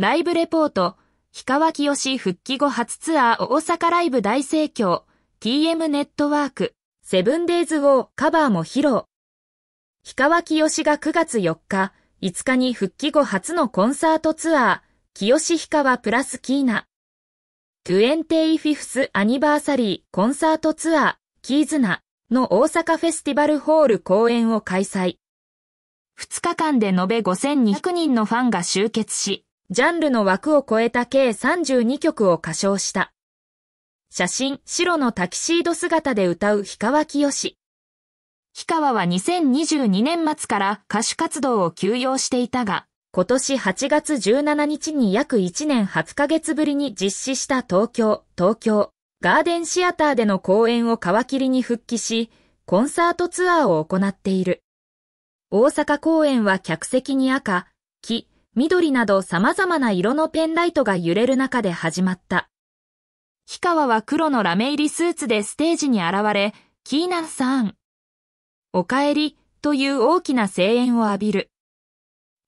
ライブレポート、氷川きよし復帰後初ツアー大阪ライブ大盛況、TM ネットワーク、セブンデイズウォーカバーも披露。氷川きよしが9月4日、5日に復帰後初のコンサートツアー、清志氷川プラスキーナ。25th アニバーサリーコンサートツアー、キーズナの大阪フェスティバルホール公演を開催。2日間で延べ5200人のファンが集結し、ジャンルの枠を超えた計32曲を歌唱した。写真、白のタキシード姿で歌う氷川きよし。氷川は2022年末から歌手活動を休養していたが、今年8月17日に約1年8ヶ月ぶりに実施した東京、東京、ガーデンシアターでの公演を皮切りに復帰し、コンサートツアーを行っている。大阪公演は客席に赤、木、緑など様々な色のペンライトが揺れる中で始まった。氷川は黒のラメ入りスーツでステージに現れ、キーナさん、お帰りという大きな声援を浴びる。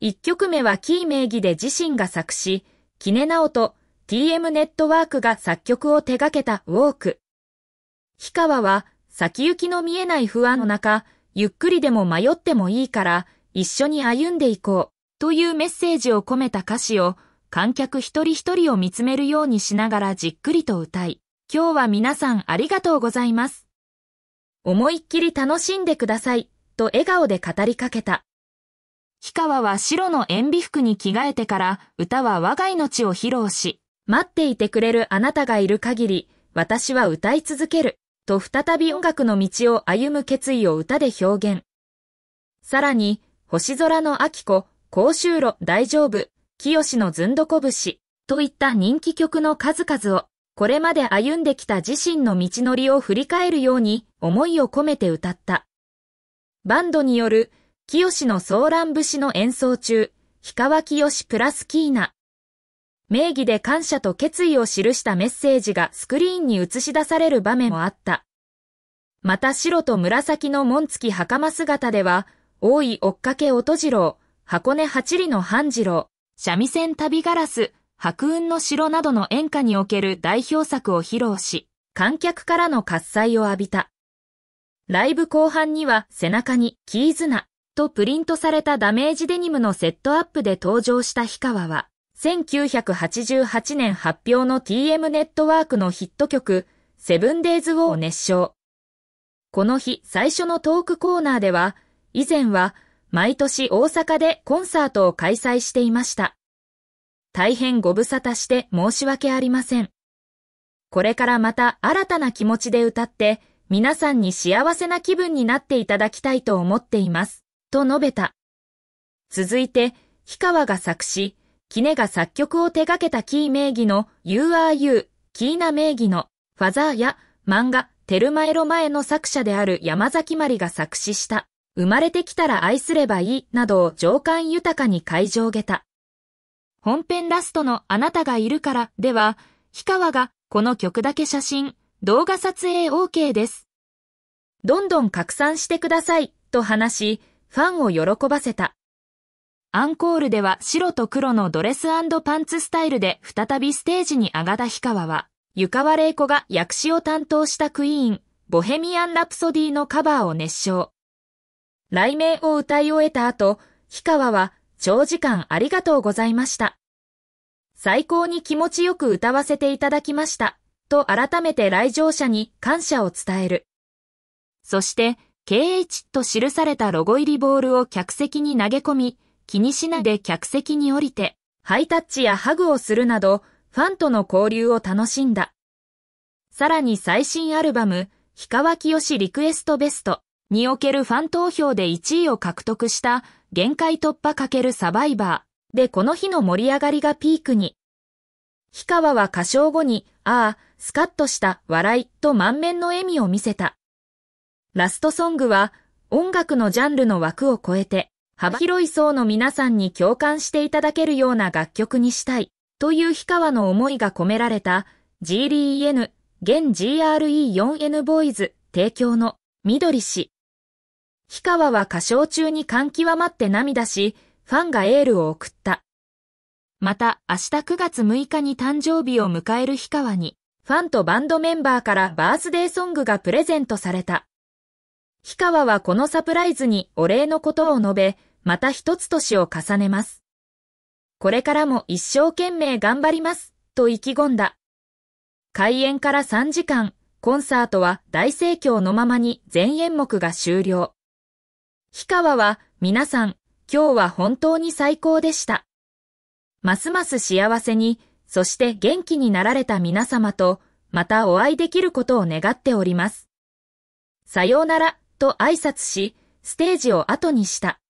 一曲目はキー名義で自身が作詞、キネナオと TM ネットワークが作曲を手掛けたウォーク。氷川は先行きの見えない不安の中、ゆっくりでも迷ってもいいから一緒に歩んでいこう。というメッセージを込めた歌詞を観客一人一人を見つめるようにしながらじっくりと歌い、今日は皆さんありがとうございます。思いっきり楽しんでください、と笑顔で語りかけた。氷川は白の塩ビ服に着替えてから歌は我が命を披露し、待っていてくれるあなたがいる限り、私は歌い続ける、と再び音楽の道を歩む決意を歌で表現。さらに、星空の秋子、甲州路大丈夫、清のずんどこぶし、といった人気曲の数々を、これまで歩んできた自身の道のりを振り返るように思いを込めて歌った。バンドによる、清のソーラン節の演奏中、氷川きよしプラスキーナ。名義で感謝と決意を記したメッセージがスクリーンに映し出される場面もあった。また白と紫の紋付き袴姿では、大い追っかけ音次郎、箱根八里の半次郎、三味線旅ガラス、白雲の城などの演歌における代表作を披露し、観客からの喝采を浴びた。ライブ後半には背中にキーズナとプリントされたダメージデニムのセットアップで登場した氷川は、1988年発表の TM ネットワークのヒット曲、セブンデイズ・ウォーを熱唱。この日最初のトークコーナーでは、以前は毎年大阪でコンサートを開催していました。大変ご無沙汰して申し訳ありません。これからまた新たな気持ちで歌って、皆さんに幸せな気分になっていただきたいと思っています。と述べた。続いて、氷川が作詞、キネが作曲を手掛けたキー名義の You Are You、キーナ名義のファザーや漫画、テルマエロ前の作者である山崎まりが作詞した。生まれてきたら愛すればいい、などを情感豊かに会場下た。本編ラストのあなたがいるからでは、氷川がこの曲だけ写真、動画撮影 OK です。どんどん拡散してください、と話し、ファンを喜ばせた。アンコールでは白と黒のドレスパンツスタイルで再びステージに上がった氷川は、湯川玲子が役詞を担当したクイーン、ボヘミアン・ラプソディのカバーを熱唱。雷鳴を歌い終えた後、氷川は長時間ありがとうございました。最高に気持ちよく歌わせていただきました。と改めて来場者に感謝を伝える。そして、KH と記されたロゴ入りボールを客席に投げ込み、気にしないで客席に降りて、ハイタッチやハグをするなど、ファンとの交流を楽しんだ。さらに最新アルバム、氷川きよしリクエストベストにおけるファン投票で1位を獲得した限界突破×サバイバーでこの日の盛り上がりがピークに。氷川は歌唱後に、ああ、スカッとした笑いと満面の笑みを見せた。ラストソングは音楽のジャンルの枠を超えて幅広い層の皆さんに共感していただけるような楽曲にしたいという氷川の思いが込められた GDEN 現 GRE4N ボーイズ提供の緑氏氷川は歌唱中に感極まって涙し、ファンがエールを送った。また、明日9月6日に誕生日を迎える氷川に、ファンとバンドメンバーからバースデーソングがプレゼントされた。氷川はこのサプライズにお礼のことを述べ、また一つ年を重ねます。これからも一生懸命頑張ります、と意気込んだ。開演から3時間、コンサートは大盛況のままに全演目が終了。氷川は皆さん、今日は本当に最高でした。ますます幸せに、そして元気になられた皆様と、またお会いできることを願っております。さようなら、と挨拶し、ステージを後にした。